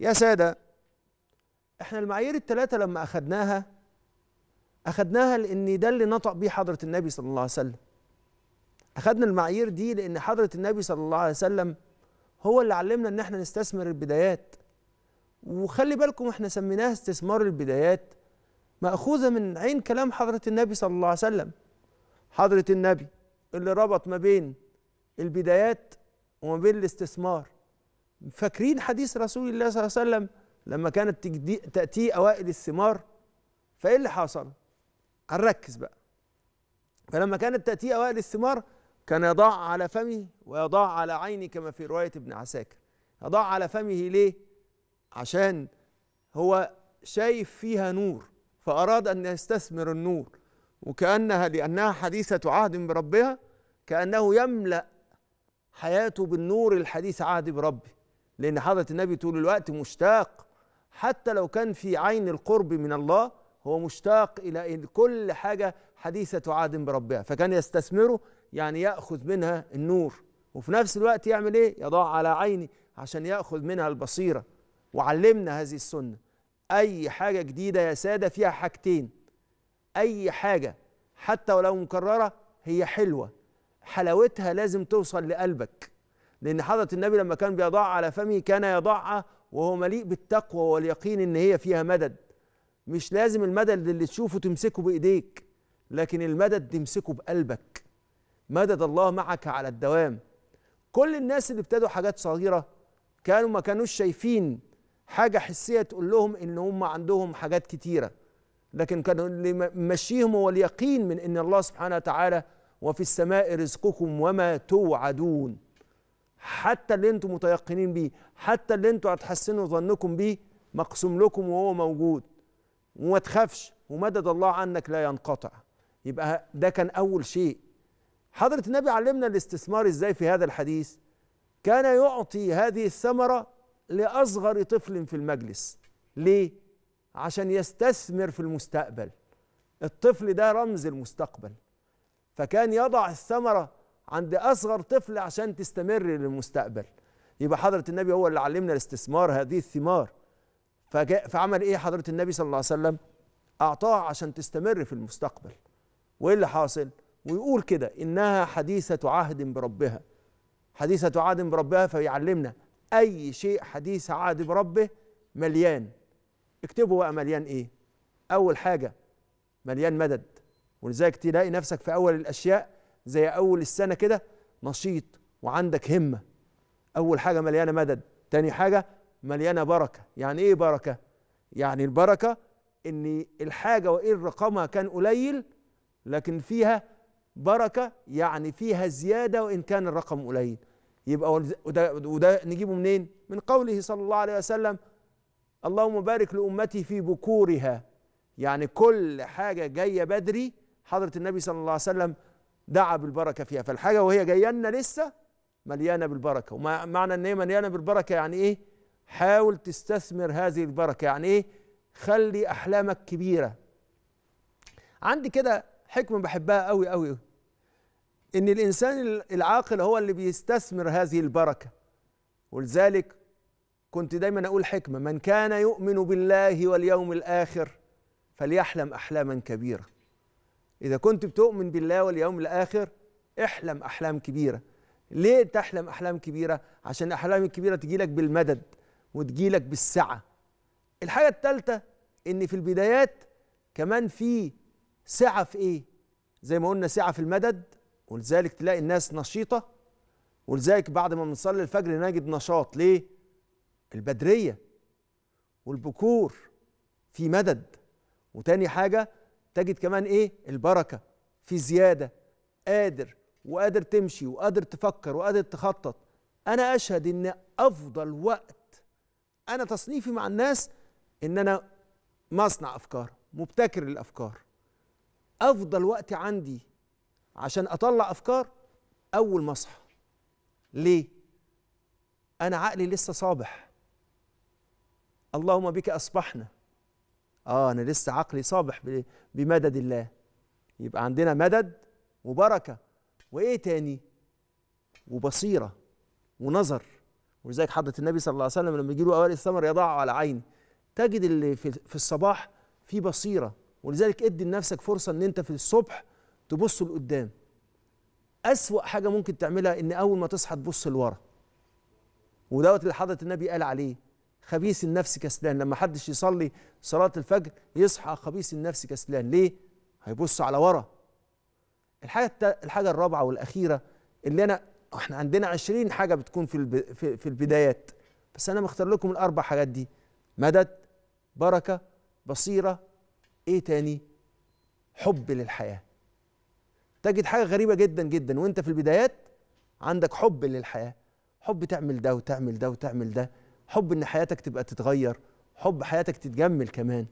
يا سادة احنا المعايير الثلاثة لما أخدناها أخدناها لأن ده اللي نطق به حضرة النبي صلى الله عليه وسلم أخدنا المعايير دي لأن حضرة النبي صلى الله عليه وسلم هو اللي علمنا إن احنا نستثمر البدايات وخلي بالكم احنا سميناها استثمار البدايات مأخوذة من عين كلام حضرة النبي صلى الله عليه وسلم حضرة النبي اللي ربط ما بين البدايات وما بين الاستثمار فاكرين حديث رسول الله صلى الله عليه وسلم لما كانت تأتيه أوائل الثمار فإيه اللي حصل؟ هنركز بقى فلما كانت تأتيه أوائل الثمار كان يضع على فمه ويضع على عينه كما في رواية ابن عساكر يضع على فمه ليه؟ عشان هو شايف فيها نور فأراد أن يستثمر النور وكأنها لأنها حديثة عهد بربها كأنه يملأ حياته بالنور الحديث عهد بربه لأن حضرة النبي طول الوقت مشتاق حتى لو كان في عين القرب من الله هو مشتاق إلى إن كل حاجة حديثة عهد بربها فكان يستثمره يعني يأخذ منها النور وفي نفس الوقت يعمل إيه؟ يضع على عيني عشان يأخذ منها البصيرة وعلمنا هذه السنة أي حاجة جديدة يا سادة فيها حاجتين أي حاجة حتى ولو مكررة هي حلوة حلاوتها لازم توصل لقلبك لأن حضرة النبي لما كان بيضع على فمه كان يضعها وهو مليء بالتقوى واليقين إن هي فيها مدد مش لازم المدد اللي تشوفه تمسكه بإيديك لكن المدد تمسكه بقلبك مدد الله معك على الدوام كل الناس اللي ابتدوا حاجات صغيرة كانوا ما كانوش شايفين حاجة حسية تقول لهم إن هم عندهم حاجات كتيرة لكن كانوا اللي ماشيهم هو اليقين من إن الله سبحانه وتعالى وفي السماء رزقكم وما توعدون حتى اللي انتم متيقنين بيه حتى اللي انتم هتحسنوا ظنكم بيه مقسوم لكم وهو موجود وما تخافش ومدد الله عنك لا ينقطع يبقى ده كان اول شيء حضرة النبي علمنا الاستثمار ازاي في هذا الحديث كان يعطي هذه الثمرة لأصغر طفل في المجلس ليه؟ عشان يستثمر في المستقبل الطفل ده رمز المستقبل فكان يضع الثمرة عند اصغر طفل عشان تستمر للمستقبل يبقى حضره النبي هو اللي علمنا الاستثمار هذه الثمار فجاء فعمل ايه حضره النبي صلى الله عليه وسلم اعطاها عشان تستمر في المستقبل وايه اللي حاصل ويقول كده انها حديثه عهد بربها حديثه عهد بربها فيعلمنا اي شيء حديث عهد بربه مليان اكتبه بقى مليان ايه اول حاجه مليان مدد ولذلك تلاقي نفسك في اول الاشياء زي اول السنه كده نشيط وعندك همه اول حاجه مليانه مدد تاني حاجه مليانه بركه يعني ايه بركه يعني البركه ان الحاجه وان رقمها كان قليل لكن فيها بركه يعني فيها زياده وان كان الرقم قليل يبقى وده, وده نجيبه منين من قوله صلى الله عليه وسلم اللهم بارك لامتي في بكورها يعني كل حاجه جايه بدري حضره النبي صلى الله عليه وسلم دعا بالبركه فيها فالحاجه وهي جايه لنا لسه مليانه بالبركه ومعنى ان هي مليانه بالبركه يعني ايه حاول تستثمر هذه البركه يعني ايه خلي احلامك كبيره عندي كده حكمه بحبها قوي قوي ان الانسان العاقل هو اللي بيستثمر هذه البركه ولذلك كنت دايما اقول حكمه من كان يؤمن بالله واليوم الاخر فليحلم احلاما كبيره إذا كنت بتؤمن بالله واليوم الآخر احلم أحلام كبيرة ليه تحلم أحلام كبيرة؟ عشان الأحلام الكبيرة تجيلك بالمدد وتجيلك بالسعة الحاجة الثالثة إن في البدايات كمان في سعة في إيه؟ زي ما قلنا سعة في المدد ولذلك تلاقي الناس نشيطة ولذلك بعد ما بنصلي الفجر نجد نشاط ليه؟ البدرية والبكور في مدد وتاني حاجة تجد كمان ايه البركه في زياده قادر وقادر تمشي وقادر تفكر وقادر تخطط انا اشهد ان افضل وقت انا تصنيفي مع الناس ان انا مصنع افكار مبتكر للافكار افضل وقت عندي عشان اطلع افكار اول ما اصحى ليه انا عقلي لسه صابح اللهم بك اصبحنا اه انا لسه عقلي صابح بمدد الله يبقى عندنا مدد وبركه وايه تاني وبصيره ونظر ولذلك حضره النبي صلى الله عليه وسلم لما يجي له اوائل الثمر يضعه على عين تجد اللي في الصباح في بصيره ولذلك ادي لنفسك فرصه ان انت في الصبح تبص لقدام اسوا حاجه ممكن تعملها ان اول ما تصحى تبص لورا ودوت اللي حضره النبي قال عليه خبيث النفس كسلان لما حدش يصلي صلاة الفجر يصحى خبيث النفس كسلان ليه؟ هيبص على ورا الحاجة الحاجة الرابعة والأخيرة اللي أنا احنا عندنا 20 حاجة بتكون في في البدايات بس أنا مختار لكم الأربع حاجات دي مدد بركة بصيرة إيه تاني؟ حب للحياة تجد حاجة غريبة جدا جدا وأنت في البدايات عندك حب للحياة حب تعمل ده وتعمل ده وتعمل ده حب ان حياتك تبقى تتغير حب حياتك تتجمل كمان